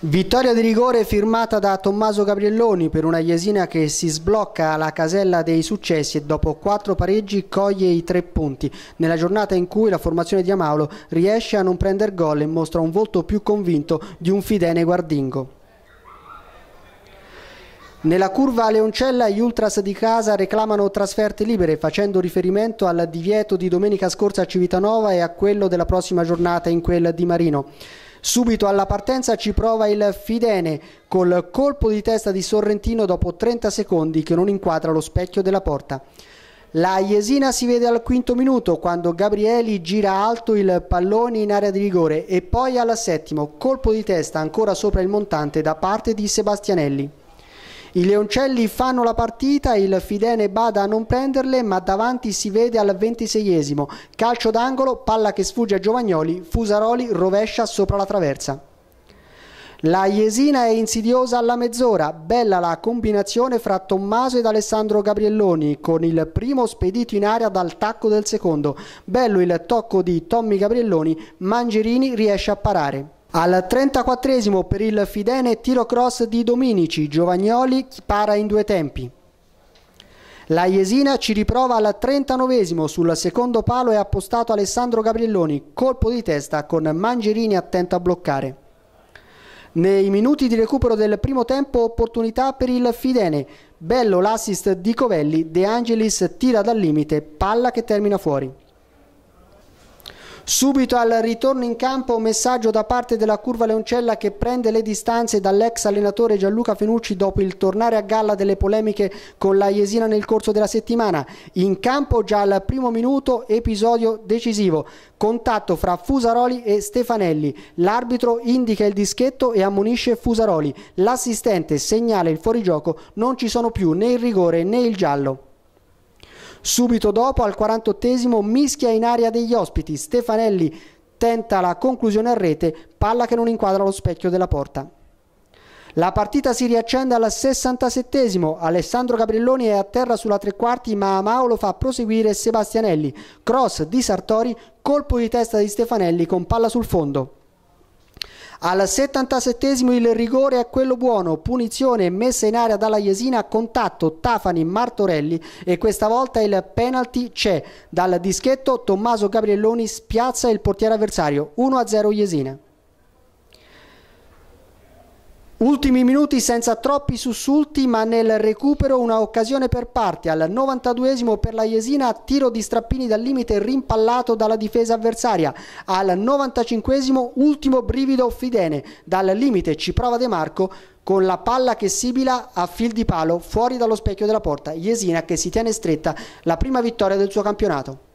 Vittoria di rigore firmata da Tommaso Gabrielloni per una Iesina che si sblocca alla casella dei successi e dopo quattro pareggi coglie i tre punti. Nella giornata in cui la formazione di Amaulo riesce a non prendere gol e mostra un volto più convinto di un fidene guardingo. Nella curva Leoncella gli ultras di casa reclamano trasferte libere facendo riferimento al divieto di domenica scorsa a Civitanova e a quello della prossima giornata in quel di Marino. Subito alla partenza ci prova il Fidene col colpo di testa di Sorrentino dopo 30 secondi che non inquadra lo specchio della porta. La Iesina si vede al quinto minuto quando Gabrieli gira alto il pallone in area di rigore e poi al settimo colpo di testa ancora sopra il montante da parte di Sebastianelli. I leoncelli fanno la partita, il Fidene bada a non prenderle, ma davanti si vede al 26esimo. Calcio d'angolo, palla che sfugge a Giovagnoli, Fusaroli rovescia sopra la traversa. La Iesina è insidiosa alla mezz'ora, bella la combinazione fra Tommaso ed Alessandro Gabrielloni con il primo spedito in aria dal tacco del secondo, bello il tocco di Tommy Gabrielloni, Mangerini riesce a parare. Al 34 per il Fidene tiro cross di Dominici, Giovagnoli para in due tempi. La Iesina ci riprova al 39 sul secondo palo e appostato Alessandro Gabrielloni, colpo di testa con Mangerini attento a bloccare. Nei minuti di recupero del primo tempo opportunità per il Fidene, bello l'assist di Covelli, De Angelis tira dal limite, palla che termina fuori. Subito al ritorno in campo un messaggio da parte della curva Leoncella che prende le distanze dall'ex allenatore Gianluca Fenucci dopo il tornare a galla delle polemiche con la Jesina nel corso della settimana. In campo già al primo minuto episodio decisivo. Contatto fra Fusaroli e Stefanelli. L'arbitro indica il dischetto e ammonisce Fusaroli. L'assistente segnala il fuorigioco. Non ci sono più né il rigore né il giallo. Subito dopo, al 48esimo, mischia in aria degli ospiti. Stefanelli tenta la conclusione a rete, palla che non inquadra lo specchio della porta. La partita si riaccende al 67 Alessandro Gabrilloni è a terra sulla tre quarti ma Amao lo fa proseguire Sebastianelli. Cross di Sartori, colpo di testa di Stefanelli con palla sul fondo. Al 77 il rigore è quello buono, punizione messa in area dalla Jesina, contatto Tafani Martorelli e questa volta il penalty c'è. Dal dischetto Tommaso Gabrielloni spiazza il portiere avversario, 1-0 Jesina. Ultimi minuti senza troppi sussulti, ma nel recupero una occasione per parte Al 92esimo per la Jesina, tiro di Strappini dal limite rimpallato dalla difesa avversaria. Al 95esimo ultimo brivido Fidene. Dal limite ci prova De Marco con la palla che sibila a fil di palo fuori dallo specchio della porta. Jesina che si tiene stretta la prima vittoria del suo campionato.